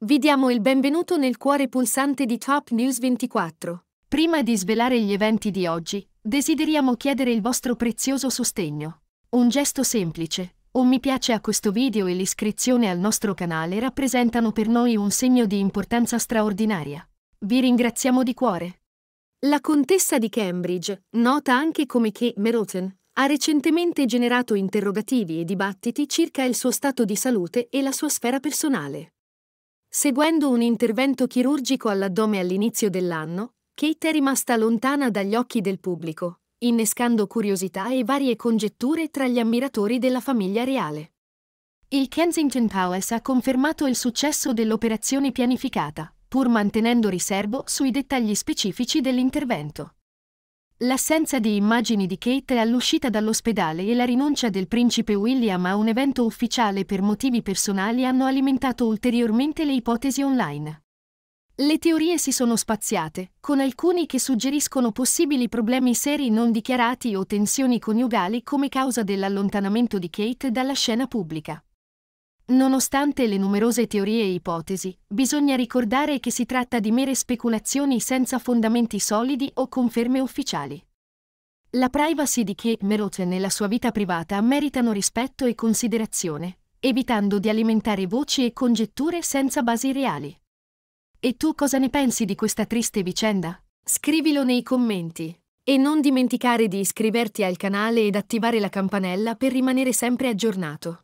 Vi diamo il benvenuto nel cuore pulsante di Top News 24. Prima di svelare gli eventi di oggi, desideriamo chiedere il vostro prezioso sostegno. Un gesto semplice, un mi piace a questo video e l'iscrizione al nostro canale rappresentano per noi un segno di importanza straordinaria. Vi ringraziamo di cuore. La contessa di Cambridge, nota anche come Kate Meroten, ha recentemente generato interrogativi e dibattiti circa il suo stato di salute e la sua sfera personale. Seguendo un intervento chirurgico all'addome all'inizio dell'anno, Kate è rimasta lontana dagli occhi del pubblico, innescando curiosità e varie congetture tra gli ammiratori della famiglia reale. Il Kensington Palace ha confermato il successo dell'operazione pianificata, pur mantenendo riservo sui dettagli specifici dell'intervento. L'assenza di immagini di Kate all'uscita dall'ospedale e la rinuncia del principe William a un evento ufficiale per motivi personali hanno alimentato ulteriormente le ipotesi online. Le teorie si sono spaziate, con alcuni che suggeriscono possibili problemi seri non dichiarati o tensioni coniugali come causa dell'allontanamento di Kate dalla scena pubblica. Nonostante le numerose teorie e ipotesi, bisogna ricordare che si tratta di mere speculazioni senza fondamenti solidi o conferme ufficiali. La privacy di Kate Merote e la sua vita privata meritano rispetto e considerazione, evitando di alimentare voci e congetture senza basi reali. E tu cosa ne pensi di questa triste vicenda? Scrivilo nei commenti. E non dimenticare di iscriverti al canale ed attivare la campanella per rimanere sempre aggiornato.